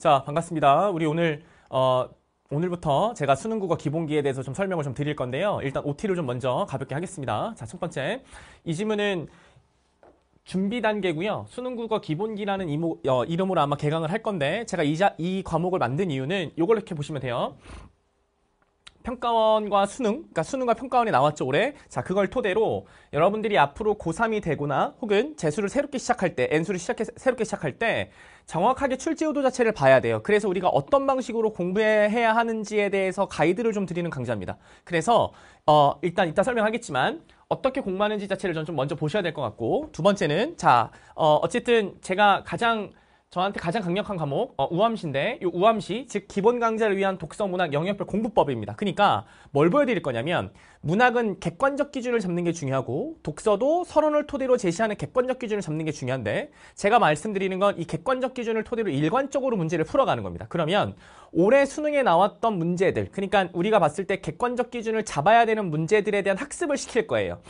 자, 반갑습니다. 우리 오늘 어, 오늘부터 제가 수능 국어 기본기에 대해서 좀 설명을 좀 드릴 건데요. 일단 OT를 좀 먼저 가볍게 하겠습니다. 자, 첫 번째. 이질문은 준비 단계고요. 수능 국어 기본기라는 이모, 어, 이름으로 아마 개강을 할 건데 제가 이, 자, 이 과목을 만든 이유는 요걸 이렇게 보시면 돼요. 평가원과 수능, 그러니까 수능과 평가원이 나왔죠, 올해. 자, 그걸 토대로 여러분들이 앞으로 고3이 되거나 혹은 재수를 새롭게 시작할 때, N수를 시작해, 새롭게 시작할 때 정확하게 출제 의도 자체를 봐야 돼요. 그래서 우리가 어떤 방식으로 공부해야 하는지에 대해서 가이드를 좀 드리는 강좌입니다. 그래서 어, 일단 이따 설명하겠지만 어떻게 공부하는지 자체를 좀 먼저 보셔야 될 것 같고 두 번째는 자, 어, 어쨌든 제가 가장 저한테 가장 강력한 과목 어, 우암시인데 이 우암시 즉 기본 강좌를 위한 독서 문학 영역별 공부법입니다. 그러니까 뭘 보여드릴 거냐면 문학은 객관적 기준을 잡는 게 중요하고 독서도 서론을 토대로 제시하는 객관적 기준을 잡는 게 중요한데 제가 말씀드리는 건 이 객관적 기준을 토대로 일관적으로 문제를 풀어가는 겁니다. 그러면 올해 수능에 나왔던 문제들 그러니까 우리가 봤을 때 객관적 기준을 잡아야 되는 문제들에 대한 학습을 시킬 거예요.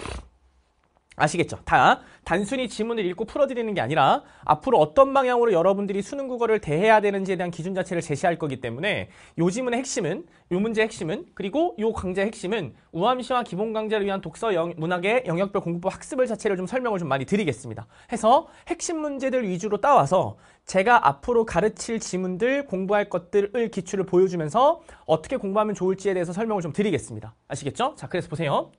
아시겠죠? 다 단순히 지문을 읽고 풀어드리는 게 아니라 앞으로 어떤 방향으로 여러분들이 수능 국어를 대해야 되는지에 대한 기준 자체를 제시할 거기 때문에 요 지문의 핵심은 요 문제의 핵심은 그리고 요 강좌의 핵심은 우암시와 기본 강좌를 위한 독서 영, 문학의 영역별 공부법 학습을 자체를 좀 설명을 좀 많이 드리겠습니다. 해서 핵심 문제들 위주로 따와서 제가 앞으로 가르칠 지문들 공부할 것들을 기출을 보여주면서 어떻게 공부하면 좋을지에 대해서 설명을 좀 드리겠습니다. 아시겠죠? 자, 그래서 보세요.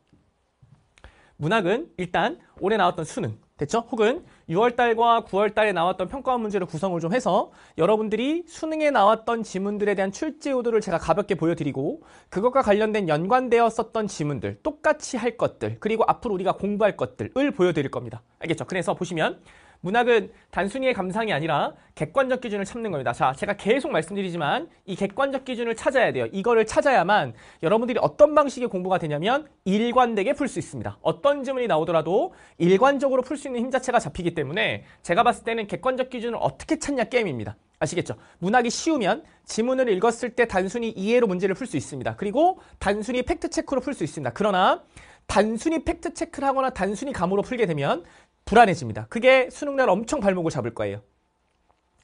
문학은 일단 올해 나왔던 수능 됐죠? 혹은 6월달과 9월달에 나왔던 평가원 문제를 구성을 좀 해서 여러분들이 수능에 나왔던 지문들에 대한 출제 요도를 제가 가볍게 보여드리고 그것과 관련된 연관되었었던 지문들 똑같이 할 것들 그리고 앞으로 우리가 공부할 것들을 보여드릴 겁니다. 알겠죠? 그래서 보시면 문학은 단순히의 감상이 아니라 객관적 기준을 찾는 겁니다. 자, 제가 계속 말씀드리지만 이 객관적 기준을 찾아야 돼요. 이거를 찾아야만 여러분들이 어떤 방식의 공부가 되냐면 일관되게 풀 수 있습니다. 어떤 질문이 나오더라도 일관적으로 풀 수 있는 힘 자체가 잡히기 때문에 제가 봤을 때는 객관적 기준을 어떻게 찾냐 게임입니다. 아시겠죠? 문학이 쉬우면 지문을 읽었을 때 단순히 이해로 문제를 풀 수 있습니다. 그리고 단순히 팩트체크로 풀 수 있습니다. 그러나 단순히 팩트체크를 하거나 단순히 감으로 풀게 되면 불안해집니다. 그게 수능날 엄청 발목을 잡을 거예요.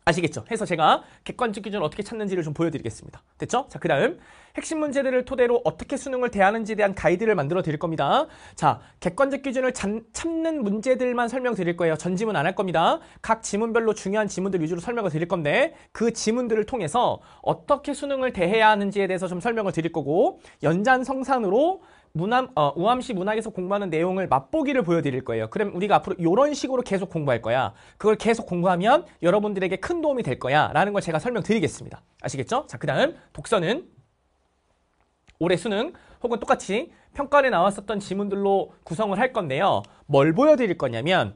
아시겠죠? 해서 제가 객관적 기준을 어떻게 찾는지를 좀 보여드리겠습니다. 됐죠? 자, 그 다음 핵심 문제들을 토대로 어떻게 수능을 대하는지에 대한 가이드를 만들어 드릴 겁니다. 자, 객관적 기준을 잔, 참는 문제들만 설명드릴 거예요. 전지문 안 할 겁니다. 각 지문별로 중요한 지문들 위주로 설명을 드릴 건데 그 지문들을 통해서 어떻게 수능을 대해야 하는지에 대해서 좀 설명을 드릴 거고 연장성상으로 문함, 어, 우암시 문학에서 공부하는 내용을 맛보기를 보여드릴 거예요. 그럼 우리가 앞으로 이런 식으로 계속 공부할 거야. 그걸 계속 공부하면 여러분들에게 큰 도움이 될 거야. 라는 걸 제가 설명드리겠습니다. 아시겠죠? 자, 그 다음 독서는 올해 수능 혹은 똑같이 평가에 나왔었던 지문들로 구성을 할 건데요. 뭘 보여드릴 거냐면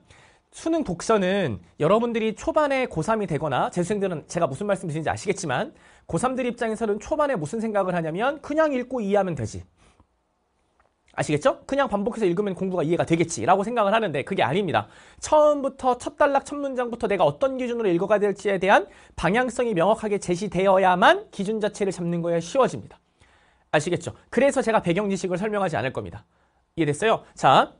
수능 독서는 여러분들이 초반에 고3이 되거나 재생들은 제가 무슨 말씀드리는지 아시겠지만 고3들 입장에서는 초반에 무슨 생각을 하냐면 그냥 읽고 이해하면 되지. 아시겠죠? 그냥 반복해서 읽으면 공부가 이해가 되겠지라고 생각을 하는데 그게 아닙니다. 처음부터 첫 단락 첫 문장부터 내가 어떤 기준으로 읽어가야 될지에 대한 방향성이 명확하게 제시되어야만 기준 자체를 잡는 거에 쉬워집니다. 아시겠죠? 그래서 제가 배경 지식을 설명하지 않을 겁니다. 이해됐어요? 자,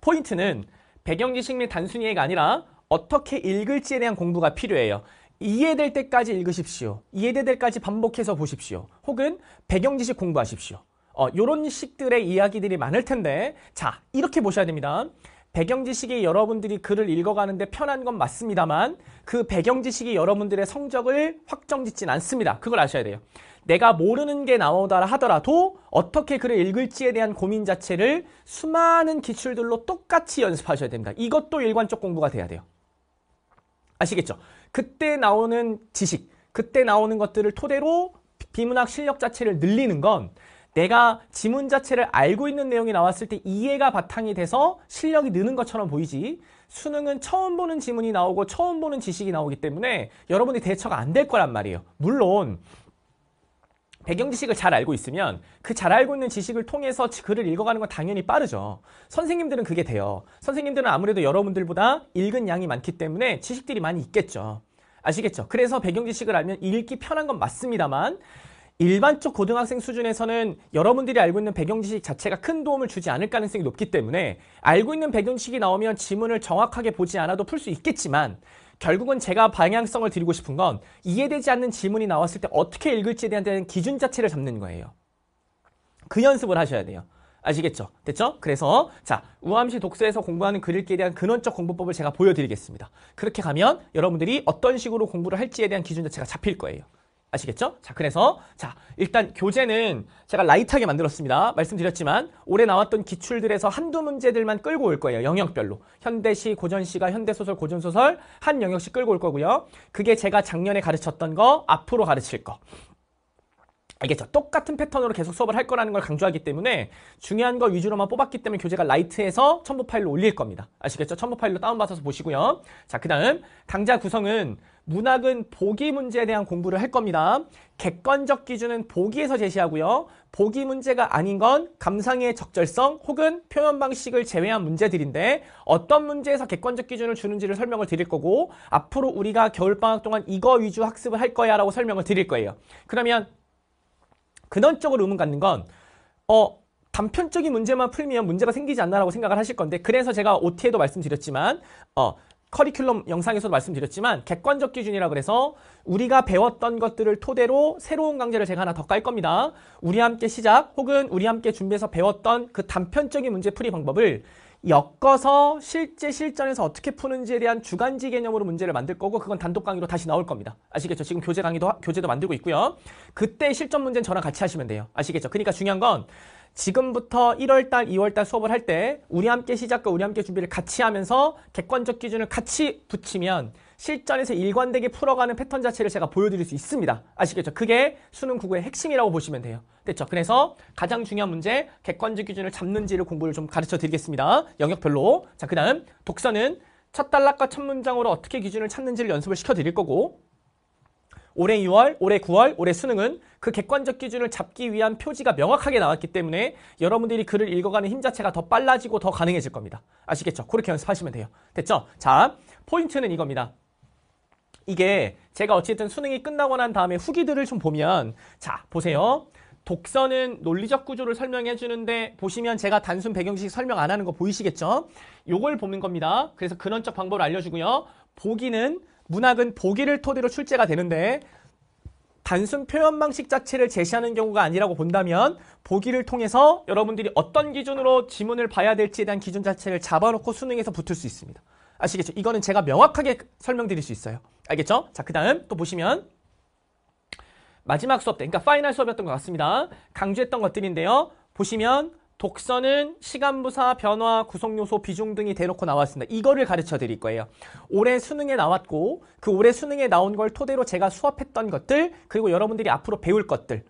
포인트는 배경 지식 및 단순 이해가 아니라 어떻게 읽을지에 대한 공부가 필요해요. 이해될 때까지 읽으십시오. 이해될 때까지 반복해서 보십시오. 혹은 배경 지식 공부하십시오. 어, 요런 식들의 이야기들이 많을 텐데 자 이렇게 보셔야 됩니다. 배경 지식이 여러분들이 글을 읽어가는데 편한 건 맞습니다만 그 배경 지식이 여러분들의 성적을 확정짓진 않습니다. 그걸 아셔야 돼요. 내가 모르는 게 나오다 하더라도 어떻게 글을 읽을지에 대한 고민 자체를 수많은 기출들로 똑같이 연습하셔야 됩니다. 이것도 일관적 공부가 돼야 돼요. 아시겠죠? 그때 나오는 지식, 그때 나오는 것들을 토대로 비문학 실력 자체를 늘리는 건 내가 지문 자체를 알고 있는 내용이 나왔을 때 이해가 바탕이 돼서 실력이 느는 것처럼 보이지 수능은 처음 보는 지문이 나오고 처음 보는 지식이 나오기 때문에 여러분이 대처가 안 될 거란 말이에요. 물론 배경 지식을 잘 알고 있으면 그 잘 알고 있는 지식을 통해서 글을 읽어가는 건 당연히 빠르죠. 선생님들은 그게 돼요. 선생님들은 아무래도 여러분들보다 읽은 양이 많기 때문에 지식들이 많이 있겠죠. 아시겠죠? 그래서 배경 지식을 알면 읽기 편한 건 맞습니다만 일반적 고등학생 수준에서는 여러분들이 알고 있는 배경 지식 자체가 큰 도움을 주지 않을 가능성이 높기 때문에 알고 있는 배경 지식이 나오면 지문을 정확하게 보지 않아도 풀 수 있겠지만 결국은 제가 방향성을 드리고 싶은 건 이해되지 않는 지문이 나왔을 때 어떻게 읽을지에 대한 기준 자체를 잡는 거예요. 그 연습을 하셔야 돼요. 아시겠죠? 됐죠? 그래서 자 우암시 독서에서 공부하는 글읽기에 대한 근원적 공부법을 제가 보여드리겠습니다. 그렇게 가면 여러분들이 어떤 식으로 공부를 할지에 대한 기준 자체가 잡힐 거예요. 아시겠죠? 자, 그래서 자 일단 교재는 제가 라이트하게 만들었습니다. 말씀드렸지만 올해 나왔던 기출들에서 한두 문제들만 끌고 올 거예요. 영역별로. 현대시, 고전시가, 현대소설, 고전소설 한 영역씩 끌고 올 거고요. 그게 제가 작년에 가르쳤던 거, 앞으로 가르칠 거. 알겠죠? 똑같은 패턴으로 계속 수업을 할 거라는 걸 강조하기 때문에 중요한 거 위주로만 뽑았기 때문에 교재가 라이트에서 첨부 파일로 올릴 겁니다. 아시겠죠? 첨부 파일로 다운받아서 보시고요. 자, 그 다음 강좌 구성은 문학은 보기 문제에 대한 공부를 할 겁니다. 객관적 기준은 보기에서 제시하고요. 보기 문제가 아닌 건 감상의 적절성 혹은 표현 방식을 제외한 문제들인데 어떤 문제에서 객관적 기준을 주는지를 설명을 드릴 거고 앞으로 우리가 겨울방학 동안 이거 위주 학습을 할 거야 라고 설명을 드릴 거예요. 그러면 근원적으로 의문 갖는 건 어, 단편적인 문제만 풀면 문제가 생기지 않나라고 생각을 하실 건데 그래서 제가 OT에도 말씀드렸지만 어, 커리큘럼 영상에서도 말씀드렸지만 객관적 기준이라 그래서 우리가 배웠던 것들을 토대로 새로운 강좌를 제가 하나 더 깔 겁니다. 우리 함께 시작 혹은 우리 함께 준비해서 배웠던 그 단편적인 문제 풀이 방법을 엮어서 실제 실전에서 어떻게 푸는지에 대한 주간지 개념으로 문제를 만들 거고 그건 단독 강의로 다시 나올 겁니다. 아시겠죠? 지금 교재 강의도 교재도 만들고 있고요. 그때 실전 문제는 저랑 같이 하시면 돼요. 아시겠죠? 그러니까 중요한 건 지금부터 1월달, 2월달 수업을 할 때 우리 함께 시작과 우리 함께 준비를 같이 하면서 객관적 기준을 같이 붙이면 실전에서 일관되게 풀어가는 패턴 자체를 제가 보여드릴 수 있습니다. 아시겠죠? 그게 수능 국어의 핵심이라고 보시면 돼요. 됐죠? 그래서 가장 중요한 문제, 객관적 기준을 잡는지를 공부를 좀 가르쳐 드리겠습니다. 영역별로. 자, 그 다음 독서는 첫 단락과 첫 문장으로 어떻게 기준을 찾는지를 연습을 시켜 드릴 거고 올해 6월, 올해 9월, 올해 수능은 그 객관적 기준을 잡기 위한 표지가 명확하게 나왔기 때문에 여러분들이 글을 읽어가는 힘 자체가 더 빨라지고 더 가능해질 겁니다. 아시겠죠? 그렇게 연습하시면 돼요. 됐죠? 자, 포인트는 이겁니다. 이게 제가 어쨌든 수능이 끝나고 난 다음에 후기들을 좀 보면 자, 보세요. 독서는 논리적 구조를 설명해 주는데 보시면 제가 단순 배경식 설명 안 하는 거 보이시겠죠? 요걸 보는 겁니다. 그래서 근원적 방법을 알려주고요. 보기는 문학은 보기를 토대로 출제가 되는데 단순 표현 방식 자체를 제시하는 경우가 아니라고 본다면 보기를 통해서 여러분들이 어떤 기준으로 지문을 봐야 될지에 대한 기준 자체를 잡아놓고 수능에서 붙을 수 있습니다. 아시겠죠? 이거는 제가 명확하게 설명드릴 수 있어요. 알겠죠? 자, 그 다음 또 보시면 마지막 수업 때, 그러니까 파이널 수업이었던 것 같습니다. 강조했던 것들인데요. 보시면 독서는 시간부사, 변화, 구성요소, 비중 등이 대놓고 나왔습니다. 이거를 가르쳐 드릴 거예요. 올해 수능에 나왔고 그 올해 수능에 나온 걸 토대로 제가 수업했던 것들 그리고 여러분들이 앞으로 배울 것들을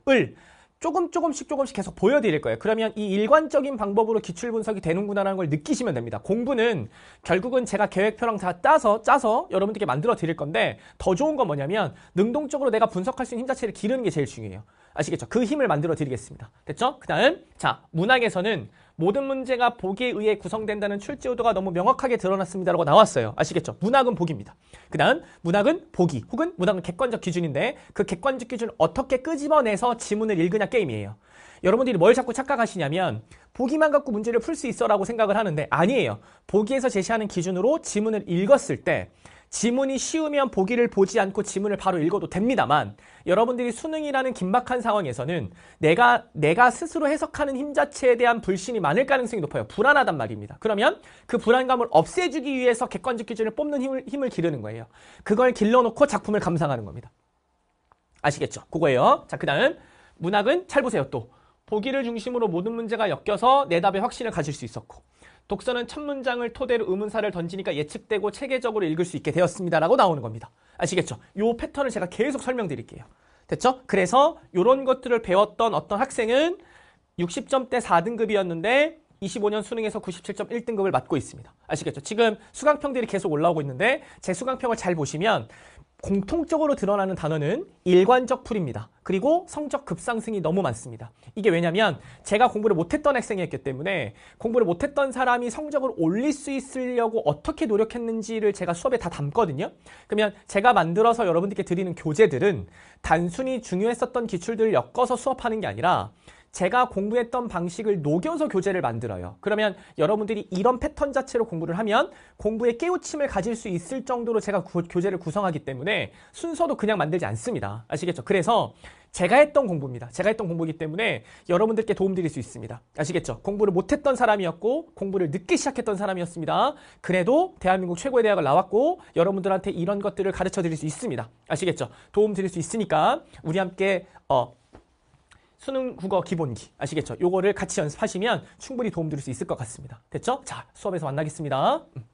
조금 조금씩 조금씩 계속 보여드릴 거예요. 그러면 이 일관적인 방법으로 기출 분석이 되는구나라는 걸 느끼시면 됩니다. 공부는 결국은 제가 계획표랑 다 따서 짜서 여러분들께 만들어 드릴 건데 더 좋은 건 뭐냐면 능동적으로 내가 분석할 수 있는 힘 자체를 기르는 게 제일 중요해요. 아시겠죠? 그 힘을 만들어 드리겠습니다. 됐죠? 그 다음 자 문학에서는 모든 문제가 보기에 의해 구성된다는 출제 의도가 너무 명확하게 드러났습니다. 라고 나왔어요. 아시겠죠? 문학은 보기입니다. 그 다음 문학은 보기 혹은 문학은 객관적 기준인데 그 객관적 기준 을 어떻게 끄집어내서 지문을 읽으냐 게임이에요. 여러분들이 뭘 자꾸 착각하시냐면 보기만 갖고 문제를 풀 수 있어라고 생각을 하는데 아니에요. 보기에서 제시하는 기준으로 지문을 읽었을 때 지문이 쉬우면 보기를 보지 않고 지문을 바로 읽어도 됩니다만 여러분들이 수능이라는 긴박한 상황에서는 내가 내가 스스로 해석하는 힘 자체에 대한 불신이 많을 가능성이 높아요. 불안하단 말입니다. 그러면 그 불안감을 없애주기 위해서 객관적 기준을 뽑는 힘을, 힘을 기르는 거예요. 그걸 길러놓고 작품을 감상하는 겁니다. 아시겠죠? 그거예요. 자, 그 다음 문학은 잘 보세요 또. 보기를 중심으로 모든 문제가 엮여서 내 답에 확신을 가질 수 있었고 독서는 첫 문장을 토대로 의문사를 던지니까 예측되고 체계적으로 읽을 수 있게 되었습니다라고 나오는 겁니다. 아시겠죠? 요 패턴을 제가 계속 설명드릴게요. 됐죠? 그래서 이런 것들을 배웠던 어떤 학생은 60점대 4등급이었는데 25년 수능에서 97.1등급을 맞고 있습니다. 아시겠죠? 지금 수강평들이 계속 올라오고 있는데 제 수강평을 잘 보시면 공통적으로 드러나는 단어는 일관적 풀입니다. 그리고 성적 급상승이 너무 많습니다. 이게 왜냐면 제가 공부를 못했던 학생이었기 때문에 공부를 못했던 사람이 성적을 올릴 수 있으려고 어떻게 노력했는지를 제가 수업에 다 담거든요. 그러면 제가 만들어서 여러분들께 드리는 교재들은 단순히 중요했었던 기출들을 엮어서 수업하는 게 아니라 제가 공부했던 방식을 녹여서 교재를 만들어요. 그러면 여러분들이 이런 패턴 자체로 공부를 하면 공부에 깨우침을 가질 수 있을 정도로 제가 구, 교재를 구성하기 때문에 순서도 그냥 만들지 않습니다. 아시겠죠? 그래서 제가 했던 공부입니다. 제가 했던 공부이기 때문에 여러분들께 도움드릴 수 있습니다. 아시겠죠? 공부를 못했던 사람이었고 공부를 늦게 시작했던 사람이었습니다. 그래도 대한민국 최고의 대학을 나왔고 여러분들한테 이런 것들을 가르쳐 드릴 수 있습니다. 아시겠죠? 도움드릴 수 있으니까 우리 함께 어 수능 국어 기본기 아시겠죠? 요거를 같이 연습하시면 충분히 도움드릴 수 있을 것 같습니다. 됐죠? 자, 수업에서 만나겠습니다. 음.